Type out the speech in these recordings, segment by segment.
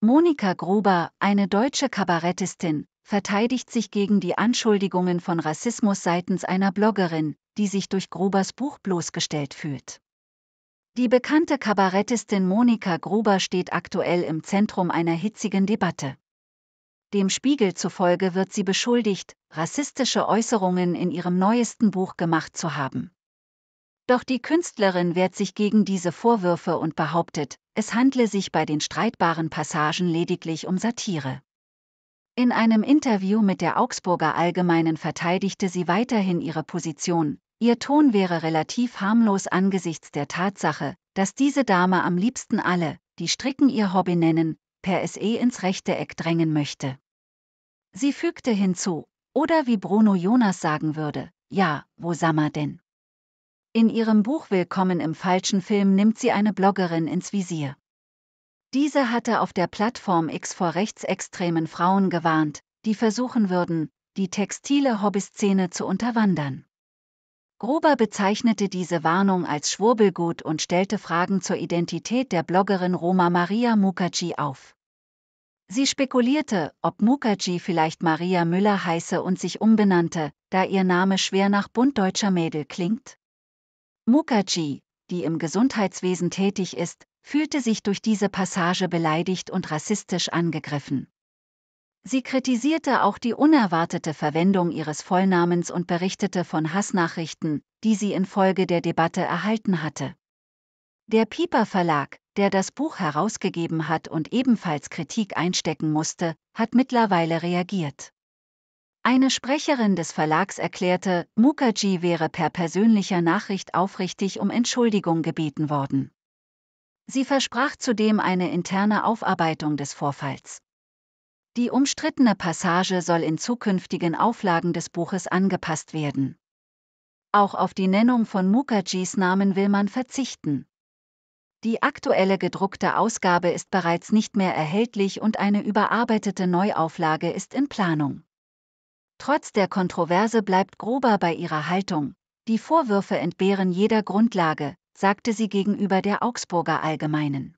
Monika Gruber, eine deutsche Kabarettistin, verteidigt sich gegen die Anschuldigungen von Rassismus seitens einer Bloggerin, die sich durch Grubers Buch bloßgestellt fühlt. Die bekannte Kabarettistin Monika Gruber steht aktuell im Zentrum einer hitzigen Debatte. Dem Spiegel zufolge wird sie beschuldigt, rassistische Äußerungen in ihrem neuesten Buch gemacht zu haben. Doch die Künstlerin wehrt sich gegen diese Vorwürfe und behauptet, es handle sich bei den streitbaren Passagen lediglich um Satire. In einem Interview mit der Augsburger Allgemeinen verteidigte sie weiterhin ihre Position, ihr Ton wäre relativ harmlos angesichts der Tatsache, dass diese Dame am liebsten alle, die Stricken ihr Hobby nennen, per SE ins rechte Eck drängen möchte. Sie fügte hinzu, oder wie Bruno Jonas sagen würde, ja, wo sammer denn? In ihrem Buch Willkommen im falschen Film nimmt sie eine Bloggerin ins Visier. Diese hatte auf der Plattform X vor rechtsextremen Frauen gewarnt, die versuchen würden, die textile Hobbyszene zu unterwandern. Gruber bezeichnete diese Warnung als Schwurbelgut und stellte Fragen zur Identität der Bloggerin Roma Maria Mukherjee auf. Sie spekulierte, ob Mukherjee vielleicht Maria Müller heiße und sich umbenannte, da ihr Name schwer nach buntdeutscher Mädel klingt. Mukherjee, die im Gesundheitswesen tätig ist, fühlte sich durch diese Passage beleidigt und rassistisch angegriffen. Sie kritisierte auch die unerwartete Verwendung ihres Vollnamens und berichtete von Hassnachrichten, die sie infolge der Debatte erhalten hatte. Der Piper Verlag, der das Buch herausgegeben hat und ebenfalls Kritik einstecken musste, hat mittlerweile reagiert. Eine Sprecherin des Verlags erklärte, Mukherjee wäre per persönlicher Nachricht aufrichtig um Entschuldigung gebeten worden. Sie versprach zudem eine interne Aufarbeitung des Vorfalls. Die umstrittene Passage soll in zukünftigen Auflagen des Buches angepasst werden. Auch auf die Nennung von Mukherjees Namen will man verzichten. Die aktuelle gedruckte Ausgabe ist bereits nicht mehr erhältlich und eine überarbeitete Neuauflage ist in Planung. Trotz der Kontroverse bleibt Gruber bei ihrer Haltung. Die Vorwürfe entbehren jeder Grundlage, sagte sie gegenüber der Augsburger Allgemeinen.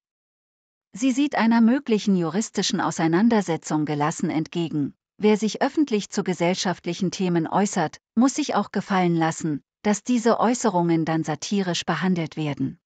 Sie sieht einer möglichen juristischen Auseinandersetzung gelassen entgegen. Wer sich öffentlich zu gesellschaftlichen Themen äußert, muss sich auch gefallen lassen, dass diese Äußerungen dann satirisch behandelt werden.